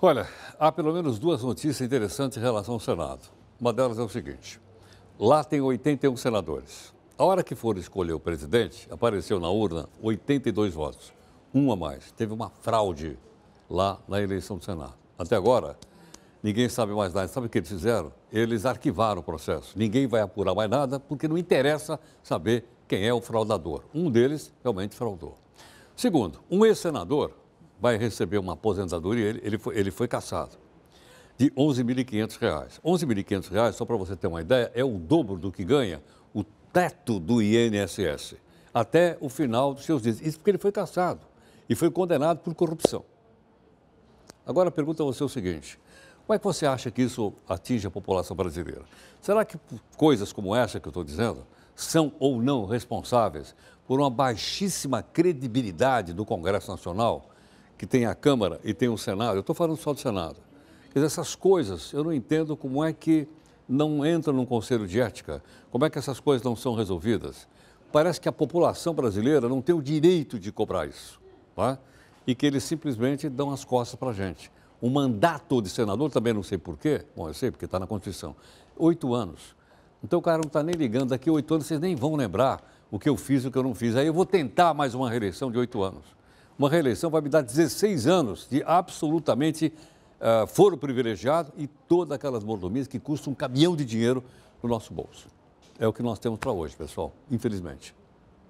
Olha, há pelo menos duas notícias interessantes em relação ao Senado. Uma delas é o seguinte: lá tem 81 senadores. A hora que foram escolher o presidente, apareceu na urna 82 votos, um a mais. Teve uma fraude lá na eleição do Senado. Até agora, ninguém sabe mais nada. Sabe o que eles fizeram? Eles arquivaram o processo. Ninguém vai apurar mais nada porque não interessa saber quem é o fraudador. Um deles realmente fraudou. Segundo, um ex-senador vai receber uma aposentadoria, ele, ele, foi, ele foi caçado de R$ 11.500. R$ 11.500, só para você ter uma ideia, é o dobro do que ganha o teto do INSS, até o final dos seus dias. Isso porque ele foi caçado e foi condenado por corrupção. Agora, pergunta a você é o seguinte, como é que você acha que isso atinge a população brasileira? Será que coisas como essa que eu estou dizendo são ou não responsáveis por uma baixíssima credibilidade do Congresso Nacional que tem a Câmara e tem o Senado, eu estou falando só do Senado. Quer dizer, essas coisas, eu não entendo como é que não entra num conselho de ética, como é que essas coisas não são resolvidas. Parece que a população brasileira não tem o direito de cobrar isso, tá? e que eles simplesmente dão as costas para a gente. O mandato de senador, também não sei porquê, bom, eu sei porque está na Constituição, oito anos. Então o cara não está nem ligando, daqui oito anos vocês nem vão lembrar o que eu fiz e o que eu não fiz. Aí eu vou tentar mais uma reeleição de oito anos uma reeleição vai me dar 16 anos de absolutamente uh, foro privilegiado e todas aquelas mordomias que custam um caminhão de dinheiro no nosso bolso. É o que nós temos para hoje, pessoal, infelizmente.